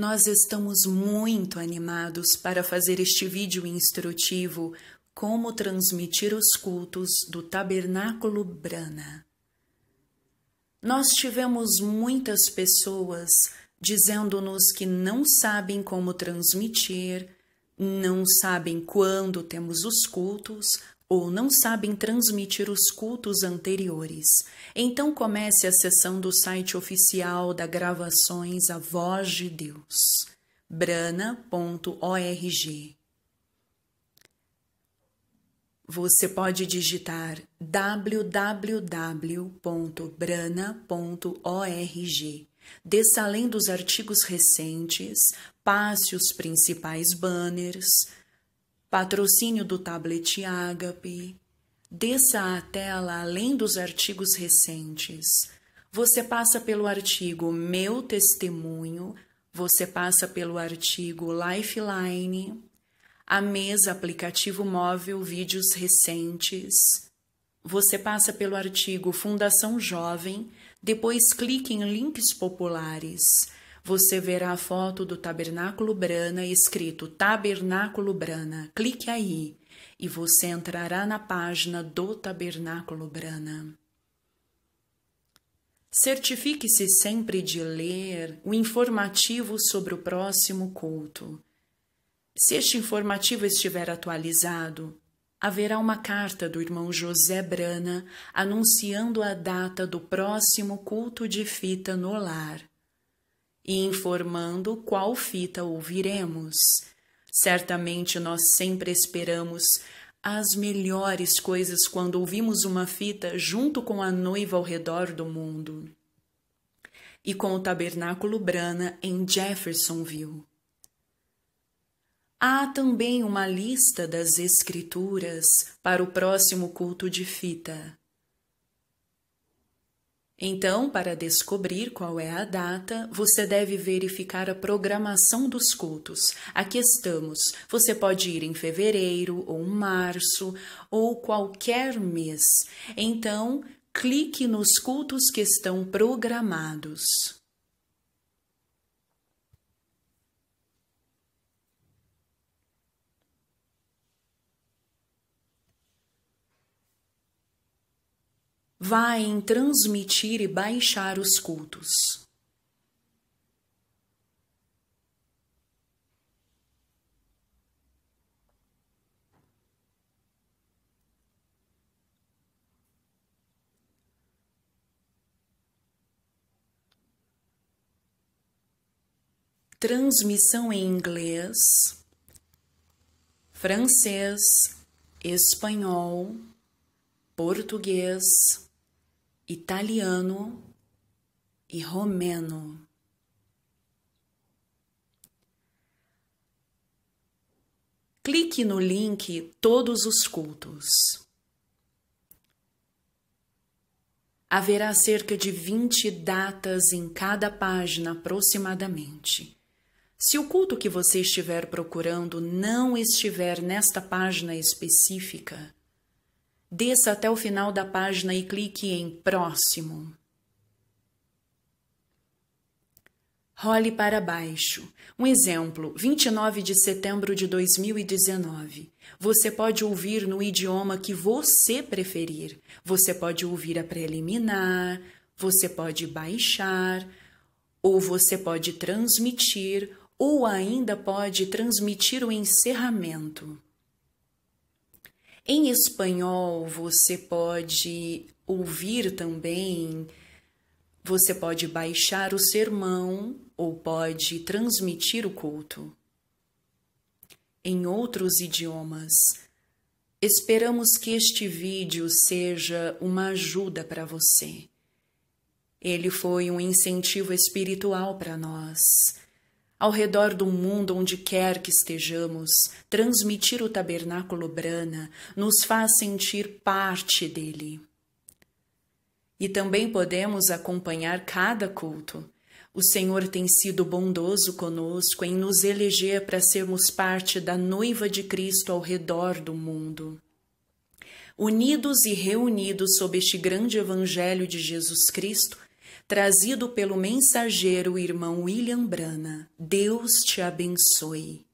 Nós estamos muito animados para fazer este vídeo instrutivo como transmitir os cultos do Tabernáculo Brana. Nós tivemos muitas pessoas dizendo-nos que não sabem como transmitir, não sabem quando temos os cultos ou não sabem transmitir os cultos anteriores, então comece a sessão do site oficial da Gravações A Voz de Deus, brana.org. Você pode digitar www.brana.org. Desça além dos artigos recentes, passe os principais banners, patrocínio do tablet Ágape. Desça a tela além dos artigos recentes. Você passa pelo artigo Meu Testemunho, você passa pelo artigo Lifeline, a mesa aplicativo móvel Vídeos Recentes. Você passa pelo artigo Fundação Jovem, depois clique em Links Populares você verá a foto do Tabernáculo Brana escrito Tabernáculo Brana. Clique aí e você entrará na página do Tabernáculo Brana. Certifique-se sempre de ler o informativo sobre o próximo culto. Se este informativo estiver atualizado, haverá uma carta do irmão José Brana anunciando a data do próximo culto de fita no lar e informando qual fita ouviremos. Certamente nós sempre esperamos as melhores coisas quando ouvimos uma fita junto com a noiva ao redor do mundo. E com o tabernáculo Brana em Jeffersonville. Há também uma lista das escrituras para o próximo culto de fita. Então, para descobrir qual é a data, você deve verificar a programação dos cultos. Aqui estamos. Você pode ir em fevereiro ou março ou qualquer mês. Então, clique nos cultos que estão programados. vá em transmitir e baixar os cultos. Transmissão em inglês, francês, espanhol, português, italiano e romeno. Clique no link Todos os cultos. Haverá cerca de 20 datas em cada página aproximadamente. Se o culto que você estiver procurando não estiver nesta página específica, Desça até o final da página e clique em Próximo. Role para baixo. Um exemplo, 29 de setembro de 2019. Você pode ouvir no idioma que você preferir. Você pode ouvir a preliminar, você pode baixar, ou você pode transmitir, ou ainda pode transmitir o encerramento. Em espanhol, você pode ouvir também, você pode baixar o sermão ou pode transmitir o culto. Em outros idiomas, esperamos que este vídeo seja uma ajuda para você. Ele foi um incentivo espiritual para nós ao redor do mundo, onde quer que estejamos, transmitir o tabernáculo Brana nos faz sentir parte dele. E também podemos acompanhar cada culto. O Senhor tem sido bondoso conosco em nos eleger para sermos parte da noiva de Cristo ao redor do mundo. Unidos e reunidos sob este grande Evangelho de Jesus Cristo, trazido pelo mensageiro irmão William Brana. Deus te abençoe.